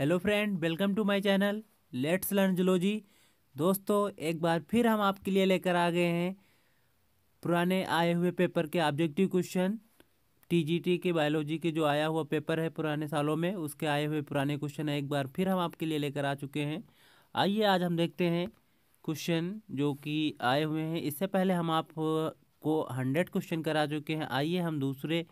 hello friend welcome to my channel let's learn zoology दोस्तों एक बार फिर हम आपके लिए लेकर आ गए हैं पुराने आए हुए पेपर के ऑब्जेक्टिव क्वेश्चन टीजीटी के बायोलॉजी के जो आया हुआ पेपर है पुराने सालों में उसके आए हुए पुराने क्वेश्चन एक बार फिर हम आपके लिए लेकर आ चुके हैं आइए आज हम देखते हैं क्वेश्चन जो कि आए हुए हैं इससे पहले हम आपको हंड्रेड क्वेश्चन करा चुके हैं आइए हम दूसरे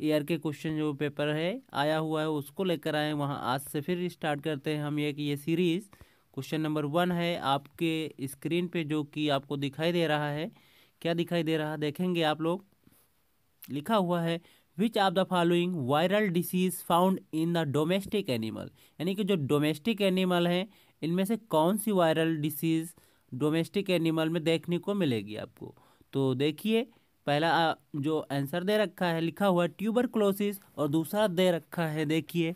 ईयर के क्वेश्चन जो पेपर है आया हुआ है उसको लेकर आए वहाँ आज से फिर स्टार्ट करते हैं हम ये कि ये सीरीज़ क्वेश्चन नंबर वन है आपके स्क्रीन पे जो कि आपको दिखाई दे रहा है क्या दिखाई दे रहा देखेंगे आप लोग लिखा हुआ है which of the following viral disease found in the domestic animal यानी कि जो डोमेस्टिक एनिमल हैं इनमें से कौन सी वायरल डिसीज़ डोमेस्टिक एनिमल में देखने को मिलेगी आपको तो देखिए पहला जो आंसर दे रखा है लिखा हुआ ट्यूबर क्लोसिस और दूसरा दे रखा है देखिए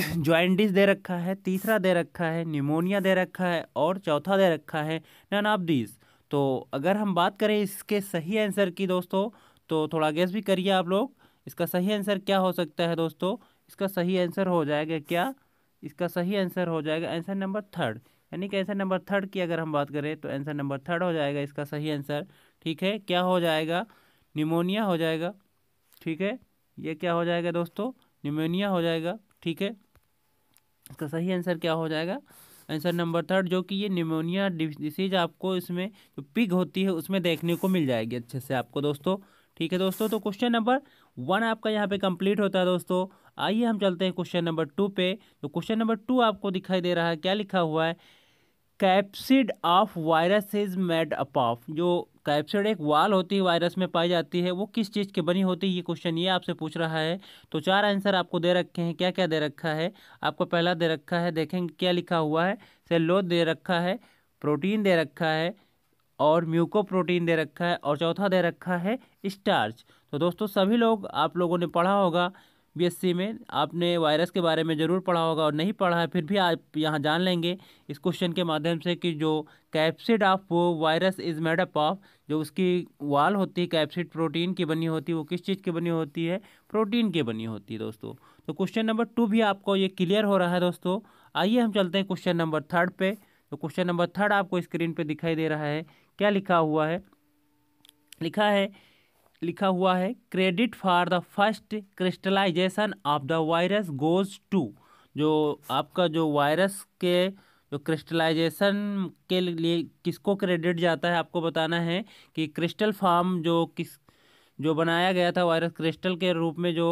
ज्वाइंटिस दे रखा है तीसरा दे रखा है निमोनिया दे रखा है और चौथा दे रखा है नन ऑफ दिस तो अगर हम बात करें इसके सही आंसर की दोस्तों तो थोड़ा गेस भी करिए आप लोग इसका सही आंसर क्या हो सकता है दोस्तों इसका सही आंसर हो जाएगा क्या इसका सही आंसर हो जाएगा आंसर नंबर थर्ड यानी कि आंसर नंबर थर्ड की अगर हम बात करें तो आंसर नंबर थर्ड हो जाएगा इसका सही आंसर ठीक है क्या हो जाएगा निमोनिया हो जाएगा ठीक है ये क्या हो जाएगा दोस्तों निमोनिया हो जाएगा ठीक है इसका सही आंसर क्या हो जाएगा आंसर नंबर थर्ड जो कि ये निमोनिया डिसीज आपको इसमें जो पिग होती है उसमें देखने को मिल जाएगी अच्छे से आपको दोस्तों ठीक है दोस्तों तो क्वेश्चन नंबर वन आपका यहाँ पे कंप्लीट होता है दोस्तों आइए हम चलते हैं क्वेश्चन नंबर टू पे तो क्वेश्चन नंबर टू आपको दिखाई दे रहा है क्या लिखा हुआ है capsid of virus is made up of जो कैप्सिड एक वाल होती है वायरस में पाई जाती है वो किस चीज़ की बनी होती है ये क्वेश्चन ये आपसे पूछ रहा है तो चार आंसर आपको दे रखे हैं क्या क्या दे रखा है आपको पहला दे रखा है देखेंगे क्या लिखा हुआ है सेलोज दे रखा है प्रोटीन दे रखा है और म्यूको प्रोटीन दे रखा है और चौथा दे रखा है स्टार्च तो दोस्तों सभी लोग आप लोगों ने पढ़ा होगा बीएससी में आपने वायरस के बारे में ज़रूर पढ़ा होगा और नहीं पढ़ा है फिर भी आप यहाँ जान लेंगे इस क्वेश्चन के माध्यम से कि जो कैप्सिड ऑफ वो वायरस इज़ मेडअप ऑफ जो उसकी वाल होती है कैप्सिड प्रोटीन की बनी होती है वो किस चीज़ की बनी होती है प्रोटीन की बनी होती है दोस्तों तो क्वेश्चन नंबर टू भी आपको ये क्लियर हो रहा है दोस्तों आइए हम चलते हैं क्वेश्चन नंबर थर्ड पर तो क्वेश्चन नंबर थर्ड आपको स्क्रीन पर दिखाई दे रहा है क्या लिखा हुआ है लिखा है लिखा हुआ है credit for the first crystallization of the virus goes to जो आपका जो वायरस के जो क्रिस्टलाइजेशन के लिए किसको क्रेडिट जाता है आपको बताना है कि क्रिस्टल फार्म जो किस जो बनाया गया था वायरस क्रिस्टल के रूप में जो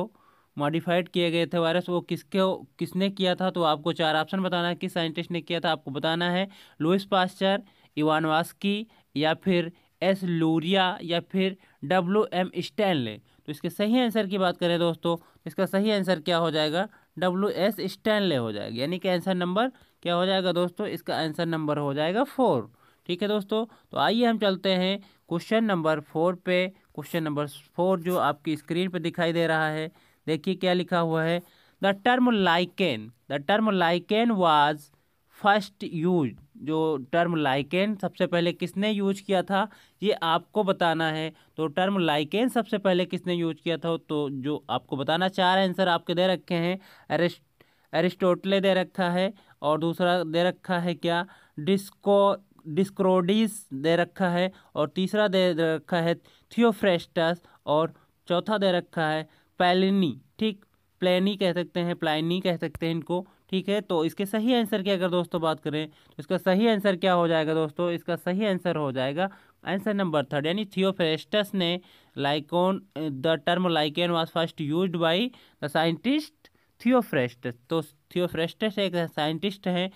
मॉडिफाइड किए गए थे वायरस वो किसके किसने किया था तो आपको चार ऑप्शन बताना है किस साइंटिस्ट ने किया था आपको बताना है लुइस पास्चर इवान वास्की या फिर एस लूरिया या फिर डब्ल्यू एम स्टैनले तो इसके सही आंसर की बात करें दोस्तों इसका सही आंसर क्या हो जाएगा डब्ल्यू एस स्टैनले हो जाएगा यानी कि आंसर नंबर क्या हो जाएगा दोस्तों इसका आंसर नंबर हो जाएगा फोर ठीक है दोस्तों तो आइए हम चलते हैं क्वेश्चन नंबर फोर पे क्वेश्चन नंबर फोर जो आपकी स्क्रीन पर दिखाई दे रहा है देखिए क्या लिखा हुआ है the term lichen the term lichen was first use जो टर्म लाइकेन सबसे पहले किसने यूज किया था ये आपको बताना है तो टर्म लाइकेन सबसे पहले किसने यूज किया था तो जो आपको बताना चार आंसर आपके दे रखे हैं एरिस्ट एरिस्टोटले दे रखा है और दूसरा दे रखा है क्या डिस्को डिस्क्रोडिस दे रखा है और तीसरा दे रखा है थियोफ्रेस्टस और चौथा दे रखा है पैलिनी ठीक प्लेनी कह सकते हैं प्लाइनी कह सकते हैं इनको ठीक है तो इसके सही आंसर की अगर दोस्तों बात करें तो इसका सही आंसर क्या हो जाएगा दोस्तों इसका सही आंसर हो जाएगा आंसर नंबर थर्ड यानी थियोफ्रेस्टस ने lichen the term lichen was first use by the scientist Theophrastus तो थियोफ्रेस्टस एक साइंटिस्ट हैं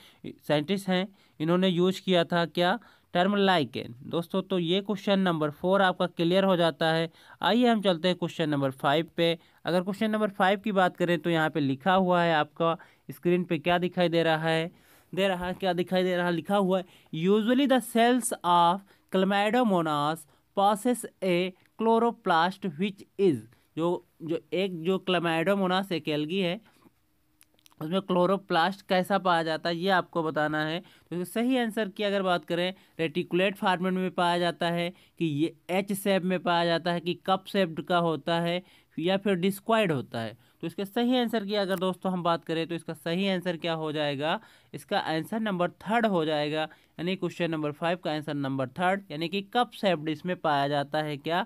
साइंटिस्ट हैं इन्होंने यूज किया था क्या टर्म लाइकेन दोस्तों तो ये क्वेश्चन नंबर फोर आपका क्लियर हो जाता है आइए हम चलते हैं क्वेश्चन नंबर फाइव पे अगर क्वेश्चन नंबर फाइव की बात करें तो यहाँ पे लिखा हुआ है आपका स्क्रीन पे क्या दिखाई दे रहा है दे रहा है क्या दिखाई दे रहा है लिखा हुआ है usually the cells of Chlamydomonas possess a chloroplast which is जो जो एक जो क्लमाइडोमोनास एक एल्गी है उसमें क्लोरोप्लास्ट कैसा पाया जाता है ये आपको बताना है तो सही आंसर की अगर बात करें रेटिकुलेट फार्मेट में पाया जाता है कि ये एच सेप में पाया जाता है कि कप सेप्ड का होता है या फिर डिस्क्वाइड होता है तो इसके सही आंसर की अगर दोस्तों हम बात करें तो इसका सही आंसर क्या हो जाएगा इसका आंसर नंबर थर्ड हो जाएगा यानी क्वेश्चन नंबर फाइव का आंसर नंबर थर्ड यानी कि कप सेप्ड इसमें पाया जाता है क्या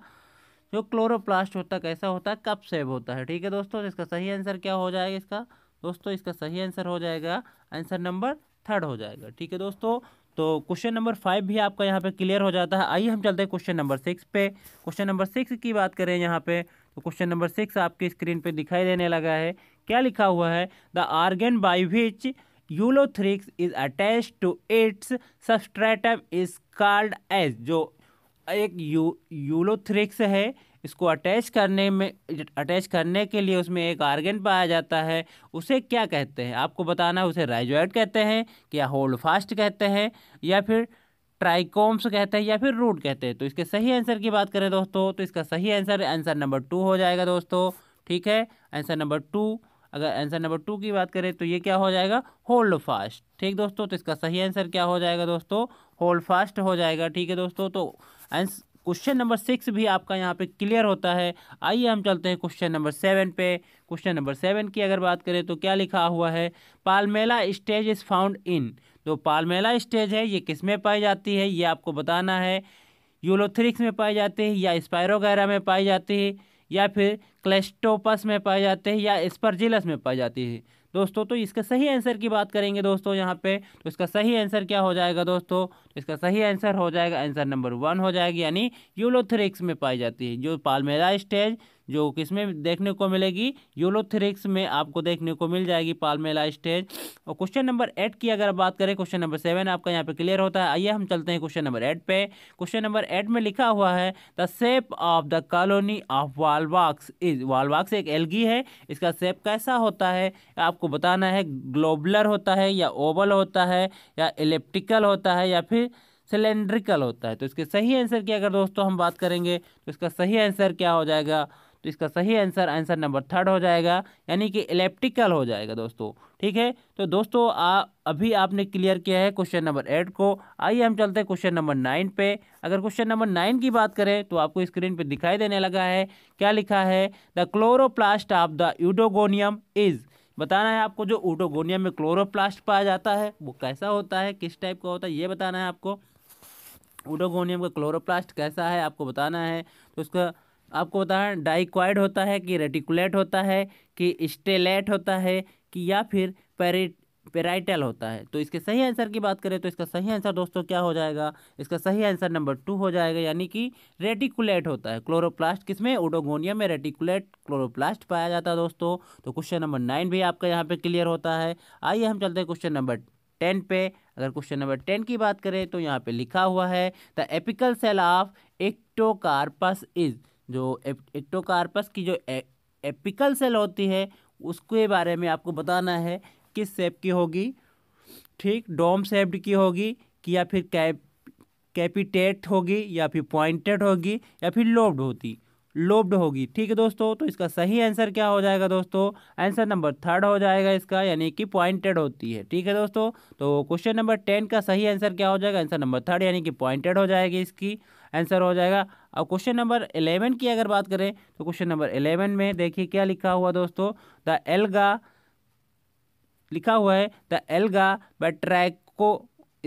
जो क्लोरोप्लास्ट होता है कैसा होता है कप सेब होता है ठीक है दोस्तों तो इसका सही आंसर क्या हो जाएगा इसका दोस्तों इसका सही आंसर हो जाएगा आंसर नंबर थर्ड हो जाएगा ठीक है दोस्तों तो क्वेश्चन नंबर फाइव भी आपका यहाँ पे क्लियर हो जाता है आइए हम चलते हैं क्वेश्चन नंबर सिक्स पे क्वेश्चन नंबर सिक्स की बात करें यहाँ पे तो क्वेश्चन नंबर सिक्स आपकी स्क्रीन पे दिखाई देने लगा है क्या लिखा हुआ है the organ by which Ulothrix is attach to its substratum is called as जो एक यू यूलोथ्रिक्स है इसको अटैच करने में अटैच करने के लिए उसमें एक आर्गेन पाया जाता है उसे क्या कहते हैं आपको बताना है उसे राइजोइड कहते हैं या होल्ड फास्ट कहते हैं या फिर ट्राइकोम्स कहते हैं या फिर रूट कहते हैं तो इसके सही आंसर की बात करें दोस्तों तो इसका सही आंसर आंसर नंबर टू हो जाएगा दोस्तों ठीक है आंसर नंबर टू अगर आंसर नंबर टू की बात करें तो ये क्या हो जाएगा होल्ड फास्ट ठीक दोस्तों तो इसका सही आंसर क्या हो जाएगा दोस्तों होल्ड फास्ट हो जाएगा ठीक है दोस्तों तो आंसर क्वेश्चन नंबर सिक्स भी आपका यहाँ पे क्लियर होता है आइए हम चलते हैं क्वेश्चन नंबर सेवन पे क्वेश्चन नंबर सेवन की अगर बात करें तो क्या लिखा हुआ है palmella stage is found in तो पालमेला स्टेज है ये किस में पाई जाती है ये आपको बताना है यूलोथ्रिक्स में पाई जाती है या स्पायरोगैरा में पाई जाती है या फिर क्लेस्टोपस में पाई जाती है या स्पर्जिलस में पाई जाती है दोस्तों तो इसका सही आंसर की बात करेंगे दोस्तों यहाँ पे तो इसका सही आंसर क्या हो जाएगा दोस्तों तो इसका सही आंसर हो जाएगा आंसर नंबर वन हो जाएगी यानी यूलोथेरिक्स में पाई जाती है जो पालमेरा स्टेज जो किसमें देखने को मिलेगी यूलोथ्रिक्स में आपको देखने को मिल जाएगी पालमेला स्टेज और क्वेश्चन नंबर एट की अगर बात करें क्वेश्चन नंबर सेवन आपका यहाँ पे क्लियर होता है आइए हम चलते हैं क्वेश्चन नंबर एट पे क्वेश्चन नंबर एट में लिखा हुआ है the shape of the colony of Volvox is Volvox एक एलगी है इसका सेप कैसा होता है आपको बताना है ग्लोबलर होता है या ओवल होता है या इलेप्टिकल होता है या फिर सिलेंड्रिकल होता है तो इसके सही आंसर की अगर दोस्तों हम बात करेंगे तो इसका सही आंसर क्या हो जाएगा तो इसका सही आंसर आंसर नंबर थर्ड हो जाएगा यानी कि इलेप्टिकल हो जाएगा दोस्तों ठीक है तो दोस्तों आ, अभी आपने क्लियर किया है क्वेश्चन नंबर एट को आइए हम चलते हैं क्वेश्चन नंबर नाइन पे अगर क्वेश्चन नंबर नाइन की बात करें तो आपको स्क्रीन पर दिखाई देने लगा है क्या लिखा है the chloroplast of the Oedogonium is बताना है आपको जो ऊटोगोनियम में क्लोरोप्लास्ट पाया जाता है वो कैसा होता है किस टाइप का होता है ये बताना है आपको ऊटोगोनियम का क्लोरोप्लास्ट कैसा है आपको बताना है तो उसका आपको बताया डाइक्वाइड होता है कि रेटिकुलेट होता है कि स्टेलेट होता है कि या फिर पेरिट पेराइटल होता है तो इसके सही आंसर की बात करें तो इसका सही आंसर दोस्तों क्या हो जाएगा इसका सही आंसर नंबर टू हो जाएगा यानी कि रेटिकुलेट होता है क्लोरोप्लास्ट किसमें ओडोगोनिया में रेटिकुलेट क्लोरोप्लास्ट पाया जाता है दोस्तों तो क्वेश्चन नंबर नाइन भी आपका यहाँ पे क्लियर होता है आइए हम चलते हैं क्वेश्चन नंबर टेन पे अगर क्वेश्चन नंबर टेन की बात करें तो यहाँ पे लिखा हुआ है the apical cell of Ectocarpus is जो एक्टोकार्पस की जो ए, एपिकल सेल होती है उसके बारे में आपको बताना है किस सेप की होगी ठीक डोम सेप्ड की होगी कि या फिर कैप कैपिटेट होगी या फिर पॉइंटेड होगी या फिर लोब्ड होती लोब्ड होगी ठीक है दोस्तों तो इसका सही आंसर क्या हो जाएगा दोस्तों आंसर नंबर थर्ड हो जाएगा इसका यानी कि पॉइंटेड होती है ठीक है दोस्तों तो क्वेश्चन नंबर टेन का सही आंसर क्या हो जाएगा आंसर नंबर थर्ड यानी कि पॉइंटेड हो जाएगी इसकी आंसर हो जाएगा अब क्वेश्चन नंबर इलेवन की अगर बात करें तो क्वेश्चन नंबर इलेवन में देखिए क्या लिखा हुआ दोस्तों द एल्गा लिखा हुआ है the alga 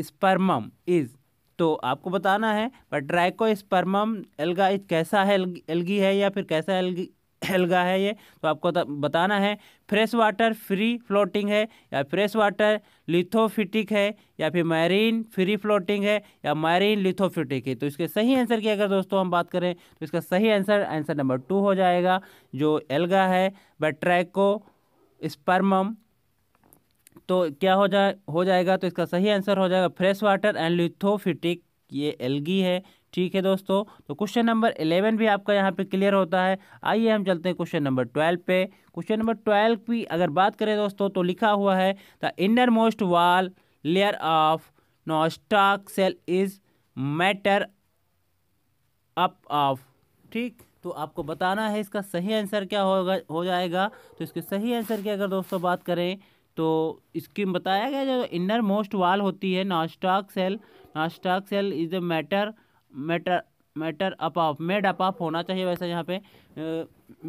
Batrachospermum is तो आपको बताना है पर स्पर्मम एल्गा कैसा है एल्गी है या फिर कैसा एल्गी एल्गा है ये तो आपको बताना है फ्रेश वाटर फ्री फ्लोटिंग है या फ्रेश वाटर लिथोफिटिक है या फिर मैरीन फ्री फ्लोटिंग है या मैरीन लिथोफिटिक है तो इसके सही आंसर की अगर दोस्तों हम बात करें तो इसका सही आंसर आंसर नंबर टू हो जाएगा जो एल्गा है बट्रैको स्पर्मम तो क्या हो जाए हो जाएगा तो इसका सही आंसर हो जाएगा फ्रेश वाटर एंड लिथोफिटिक ये एलगी है ठीक है दोस्तों तो क्वेश्चन नंबर इलेवन भी आपका यहाँ पे क्लियर होता है आइए हम चलते हैं क्वेश्चन नंबर ट्वेल्व पे क्वेश्चन नंबर ट्वेल्व की अगर बात करें दोस्तों तो लिखा हुआ है the innermost wall layer of Nostoc cell is matter up of ठीक तो आपको बताना है इसका सही आंसर क्या होगा हो जाएगा तो इसके सही आंसर की अगर दोस्तों बात करें तो इसकी बताया गया जो इनर मोस्ट वाल होती है Nostoc cell Nostoc cell is the matter matter matter up of made up of होना चाहिए वैसे यहाँ पे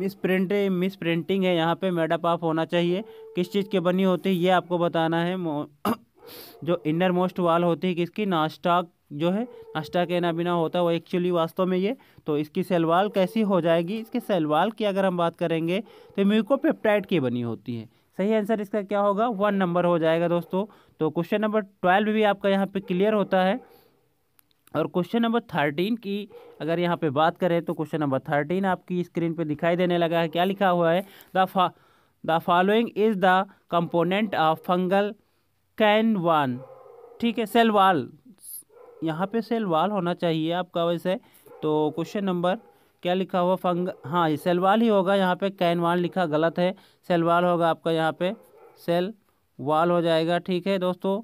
मिस प्रिंट मिस प्रिंटिंग है यहाँ पे मेड अप ऑफ होना चाहिए किस चीज़ के बनी होती है ये आपको बताना है जो इनर मोस्ट वाल होती है किसकी नास्टाक जो है नाश्ता के ना बिना होता है वो एक्चुअली वास्तव में ये तो इसकी सेलवाल कैसी हो जाएगी इसके सेलवाल की अगर हम बात करेंगे तो म्यूकोपेप्टाइड की बनी होती है सही आंसर इसका क्या होगा वन नंबर हो जाएगा दोस्तों तो क्वेश्चन नंबर ट्वेल्व भी आपका यहाँ पे क्लियर होता है और क्वेश्चन नंबर थर्टीन की अगर यहाँ पे बात करें तो क्वेश्चन नंबर थर्टीन आपकी स्क्रीन पे दिखाई देने लगा है क्या लिखा हुआ है द फा the following is the component of fungal can one ठीक है सेल वाल यहाँ पे सेल वाल होना चाहिए आपका वैसे तो क्वेश्चन नंबर क्या लिखा हुआ फंग हाँ ये सेलवाल ही होगा यहाँ पे कैनवाल लिखा गलत है सेलवाल होगा आपका यहाँ पे सेल वाल हो जाएगा ठीक है दोस्तों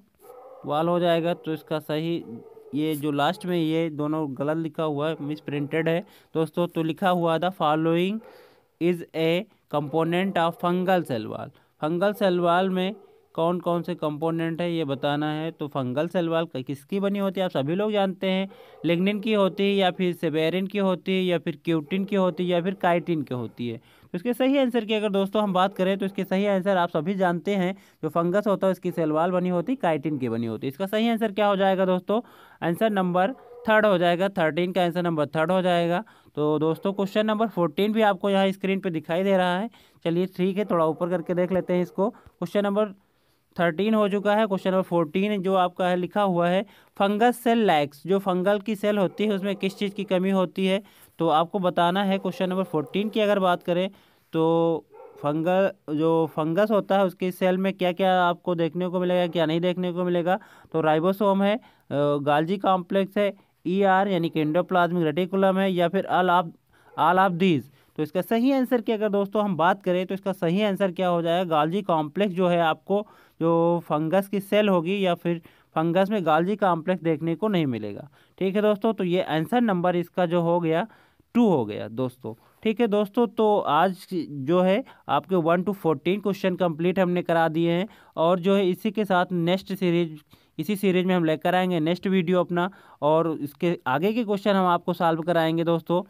वाल हो जाएगा तो इसका सही ये जो लास्ट में ये दोनों गलत लिखा हुआ है मिस प्रिंटेड है दोस्तों तो लिखा हुआ था following is a component of fungal cell wall fungal cell wall में कौन कौन से कंपोनेंट है ये बताना है तो फंगल सेलवाल किसकी बनी होती है आप सभी लोग जानते हैं लिग्निन की होती है या फिर सेबेरिन की होती है या फिर क्यूटिन की होती है या फिर काइटिन की होती है तो इसके सही आंसर की अगर दोस्तों हम बात करें तो इसके सही आंसर आप सभी जानते हैं जो फंगस होता है उसकी सेलवाल बनी होती है काइटिन की बनी होती है इसका सही आंसर क्या हो जाएगा दोस्तों आंसर नंबर थर्ड हो जाएगा थर्टीन का आंसर नंबर थर्ड हो जाएगा तो दोस्तों क्वेश्चन नंबर फोर्टीन भी आपको यहाँ स्क्रीन पर दिखाई दे रहा है चलिए ठीक है थोड़ा ऊपर करके देख लेते हैं इसको क्वेश्चन नंबर थर्टीन हो चुका है क्वेश्चन नंबर फोर्टीन जो आपका है लिखा हुआ है फंगस सेल लैक्स जो फंगल की सेल होती है उसमें किस चीज़ की कमी होती है तो आपको बताना है क्वेश्चन नंबर फोर्टीन की अगर बात करें तो फंगल जो फंगस होता है उसकी सेल में क्या क्या आपको देखने को मिलेगा क्या नहीं देखने को मिलेगा तो राइबोसोम है गालजी कॉम्प्लेक्स है ई e आर यानी कि इंडोप्लाज्मिक रेटिकुलम है या फिर अल आप आल आप दीज तो इसका सही आंसर की अगर दोस्तों हम बात करें तो इसका सही आंसर क्या हो जाएगा गालजी कॉम्प्लेक्स जो है आपको जो फंगस की सेल होगी या फिर फंगस में गालजी कॉम्प्लेक्स देखने को नहीं मिलेगा ठीक है दोस्तों तो ये आंसर नंबर इसका जो हो गया टू हो गया दोस्तों ठीक है दोस्तों तो आज जो है आपके one to fourteen question complete हमने करा दिए हैं और जो है इसी के साथ नेक्स्ट सीरीज इसी सीरीज में हम लेकर आएंगे नेक्स्ट वीडियो अपना और इसके आगे के क्वेश्चन हम आपको सॉल्व कराएंगे दोस्तों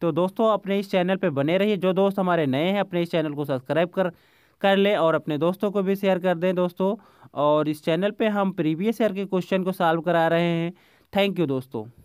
तो दोस्तों अपने इस चैनल पे बने रहिए जो दोस्त हमारे नए हैं अपने इस चैनल को सब्सक्राइब कर कर लें और अपने दोस्तों को भी शेयर कर दें दोस्तों और इस चैनल पे हम प्रीवियस ईयर के क्वेश्चन को सॉल्व करा रहे हैं थैंक यू दोस्तों